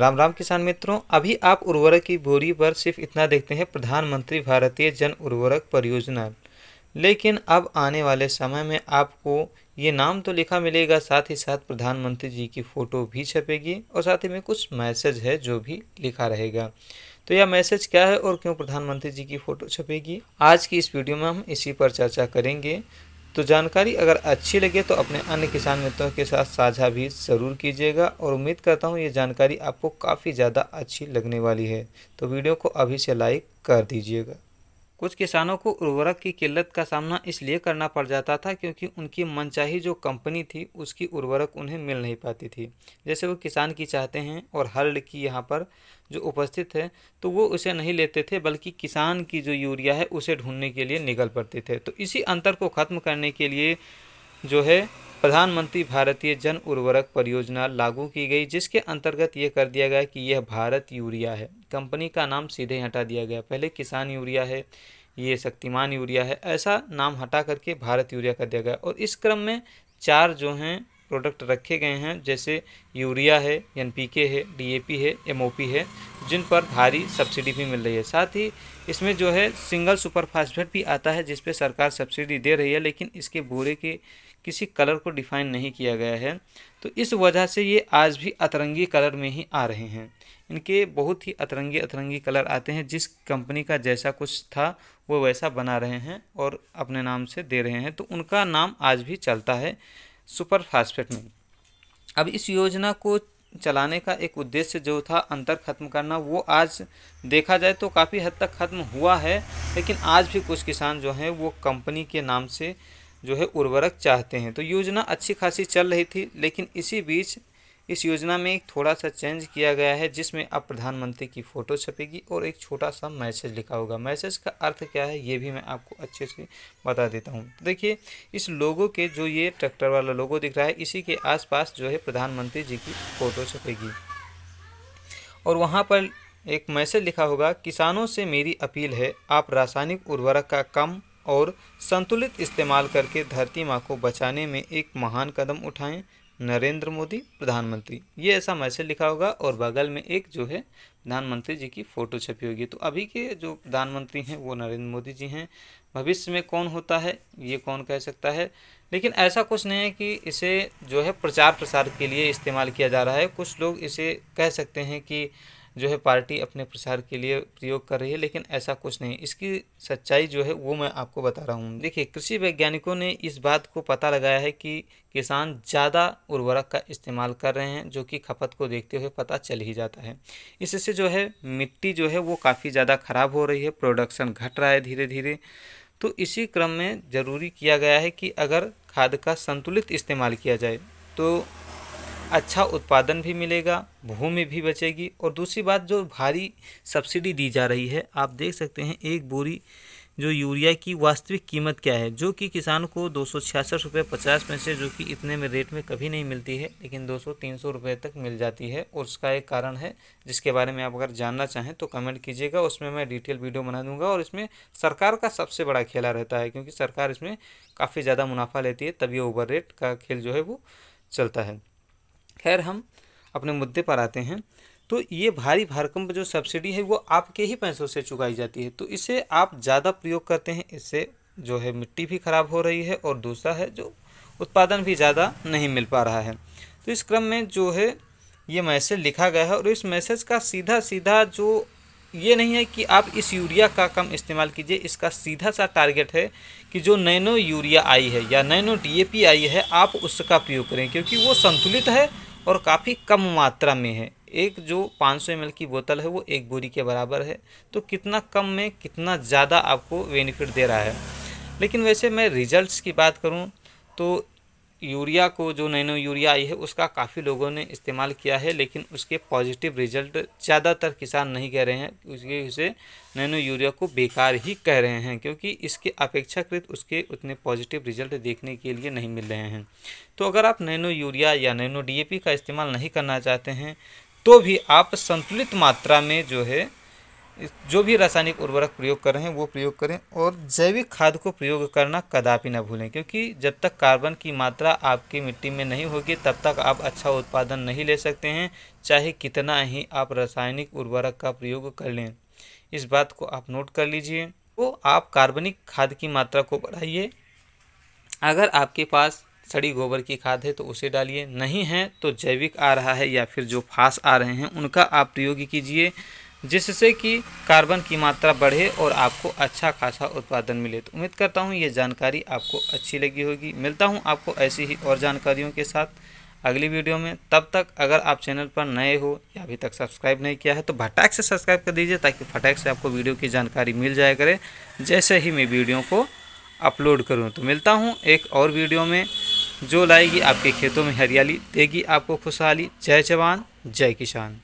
राम राम किसान मित्रों अभी आप उर्वरक की बोरी पर सिर्फ इतना देखते हैं प्रधानमंत्री भारतीय जन उर्वरक परियोजना लेकिन अब आने वाले समय में आपको ये नाम तो लिखा मिलेगा साथ ही साथ प्रधानमंत्री जी की फ़ोटो भी छपेगी और साथ ही में कुछ मैसेज है जो भी लिखा रहेगा तो यह मैसेज क्या है और क्यों प्रधानमंत्री जी की फ़ोटो छपेगी आज की इस वीडियो में हम इसी पर चर्चा करेंगे तो जानकारी अगर अच्छी लगे तो अपने अन्य किसान मित्रों के साथ साझा भी ज़रूर कीजिएगा और उम्मीद करता हूँ ये जानकारी आपको काफ़ी ज़्यादा अच्छी लगने वाली है तो वीडियो को अभी से लाइक कर दीजिएगा कुछ किसानों को उर्वरक की किल्लत का सामना इसलिए करना पड़ जाता था क्योंकि उनकी मनचाही जो कंपनी थी उसकी उर्वरक उन्हें मिल नहीं पाती थी जैसे वो किसान की चाहते हैं और हल्ड की यहाँ पर जो उपस्थित है तो वो उसे नहीं लेते थे बल्कि किसान की जो यूरिया है उसे ढूंढने के लिए निकल पड़ते थे तो इसी अंतर को ख़त्म करने के लिए जो है प्रधानमंत्री भारतीय जन उर्वरक परियोजना लागू की गई जिसके अंतर्गत ये कर दिया गया कि यह भारत यूरिया है कंपनी का नाम सीधे हटा दिया गया पहले किसान यूरिया है ये शक्तिमान यूरिया है ऐसा नाम हटा करके भारत यूरिया कर दिया गया और इस क्रम में चार जो हैं प्रोडक्ट रखे गए हैं जैसे यूरिया है एन है डी है एम है जिन पर भारी सब्सिडी भी मिल रही है साथ ही इसमें जो है सिंगल सुपर फास्फेट भी आता है जिस पर सरकार सब्सिडी दे रही है लेकिन इसके बोरे के किसी कलर को डिफाइन नहीं किया गया है तो इस वजह से ये आज भी अतरंगी कलर में ही आ रहे हैं इनके बहुत ही अतरंगी अतरंगी कलर आते हैं जिस कंपनी का जैसा कुछ था वो वैसा बना रहे हैं और अपने नाम से दे रहे हैं तो उनका नाम आज भी चलता है सुपर फास्फेट में अब इस योजना को चलाने का एक उद्देश्य जो था अंतर खत्म करना वो आज देखा जाए तो काफ़ी हद तक खत्म हुआ है लेकिन आज भी कुछ किसान जो हैं वो कंपनी के नाम से जो है उर्वरक चाहते हैं तो योजना अच्छी खासी चल रही थी लेकिन इसी बीच इस योजना में एक थोड़ा सा चेंज किया गया है जिसमें अब प्रधानमंत्री की फ़ोटो छपेगी और एक छोटा सा मैसेज लिखा होगा मैसेज का अर्थ क्या है ये भी मैं आपको अच्छे से बता देता हूँ तो देखिए इस लोगों के जो ये ट्रैक्टर वाला लोगो दिख रहा है इसी के आसपास जो है प्रधानमंत्री जी की फ़ोटो छपेगी और वहाँ पर एक मैसेज लिखा होगा किसानों से मेरी अपील है आप रासायनिक उर्वरक का कम और संतुलित इस्तेमाल करके धरती माँ को बचाने में एक महान कदम उठाएं नरेंद्र मोदी प्रधानमंत्री ये ऐसा मैसेज लिखा होगा और बगल में एक जो है प्रधानमंत्री जी की फ़ोटो छपी होगी तो अभी के जो प्रधानमंत्री हैं वो नरेंद्र मोदी जी हैं भविष्य में कौन होता है ये कौन कह सकता है लेकिन ऐसा कुछ नहीं है कि इसे जो है प्रचार प्रसार के लिए इस्तेमाल किया जा रहा है कुछ लोग इसे कह सकते हैं कि जो है पार्टी अपने प्रचार के लिए प्रयोग कर रही है लेकिन ऐसा कुछ नहीं इसकी सच्चाई जो है वो मैं आपको बता रहा हूँ देखिए कृषि वैज्ञानिकों ने इस बात को पता लगाया है कि किसान ज़्यादा उर्वरक का इस्तेमाल कर रहे हैं जो कि खपत को देखते हुए पता चल ही जाता है इससे जो है मिट्टी जो है वो काफ़ी ज़्यादा ख़राब हो रही है प्रोडक्शन घट रहा है धीरे धीरे तो इसी क्रम में ज़रूरी किया गया है कि अगर खाद का संतुलित इस्तेमाल किया जाए तो अच्छा उत्पादन भी मिलेगा भूमि भी बचेगी और दूसरी बात जो भारी सब्सिडी दी जा रही है आप देख सकते हैं एक बोरी जो यूरिया की वास्तविक कीमत क्या है जो कि किसान को दो सौ छियासठ रुपये पचास पैसे जो कि इतने में रेट में कभी नहीं मिलती है लेकिन दो सौ तीन सौ रुपये तक मिल जाती है और उसका एक कारण है जिसके बारे में आप अगर जानना चाहें तो कमेंट कीजिएगा उसमें मैं डिटेल वीडियो बना दूंगा और इसमें सरकार का सबसे बड़ा खेला रहता है क्योंकि सरकार इसमें काफ़ी ज़्यादा मुनाफा लेती है तभी ओवर रेट का खेल जो है वो चलता है खैर हम अपने मुद्दे पर आते हैं तो ये भारी भारकंप जो सब्सिडी है वो आपके ही पैसों से चुकाई जाती है तो इसे आप ज़्यादा प्रयोग करते हैं इससे जो है मिट्टी भी खराब हो रही है और दूसरा है जो उत्पादन भी ज़्यादा नहीं मिल पा रहा है तो इस क्रम में जो है ये मैसेज लिखा गया है और इस मैसेज का सीधा सीधा जो ये नहीं है कि आप इस यूरिया का कम इस्तेमाल कीजिए इसका सीधा सा टारगेट है कि जो नैनो यूरिया आई है या नैनो डीएपी आई है आप उसका प्रयोग करें क्योंकि वो संतुलित है और काफ़ी कम मात्रा में है एक जो 500 सौ की बोतल है वो एक बोरी के बराबर है तो कितना कम में कितना ज़्यादा आपको बेनिफिट दे रहा है लेकिन वैसे मैं रिजल्ट्स की बात करूँ तो यूरिया को जो नैनो यूरिया आई है उसका काफ़ी लोगों ने इस्तेमाल किया है लेकिन उसके पॉजिटिव रिजल्ट ज़्यादातर किसान नहीं कह रहे हैं उसके उसे नैनो यूरिया को बेकार ही कह रहे हैं क्योंकि इसके अपेक्षाकृत उसके उतने पॉजिटिव रिजल्ट देखने के लिए नहीं मिल रहे हैं तो अगर आप नैनो यूरिया या नैनो डी का इस्तेमाल नहीं करना चाहते हैं तो भी आप संतुलित मात्रा में जो है जो भी रासायनिक उर्वरक प्रयोग कर रहे हैं वो प्रयोग करें और जैविक खाद को प्रयोग करना कदापि ना भूलें क्योंकि जब तक कार्बन की मात्रा आपकी मिट्टी में नहीं होगी तब तक आप अच्छा उत्पादन नहीं ले सकते हैं चाहे कितना ही आप रासायनिक उर्वरक का प्रयोग कर लें इस बात को आप नोट कर लीजिए तो आप कार्बनिक खाद की मात्रा को बढ़ाइए अगर आपके पास सड़ी गोबर की खाद है तो उसे डालिए नहीं है तो जैविक आ रहा है या फिर जो फास आ रहे हैं उनका आप प्रयोग कीजिए जिससे कि कार्बन की मात्रा बढ़े और आपको अच्छा खासा उत्पादन मिले तो उम्मीद करता हूँ ये जानकारी आपको अच्छी लगी होगी मिलता हूँ आपको ऐसी ही और जानकारियों के साथ अगली वीडियो में तब तक अगर आप चैनल पर नए हो या अभी तक सब्सक्राइब नहीं किया है तो फटाक से सब्सक्राइब कर दीजिए ताकि फटाक से आपको वीडियो की जानकारी मिल जाए करे जैसे ही मैं वीडियो को अपलोड करूँ तो मिलता हूँ एक और वीडियो में जो लाएगी आपके खेतों में हरियाली देगी आपको खुशहाली जय जवान जय किसान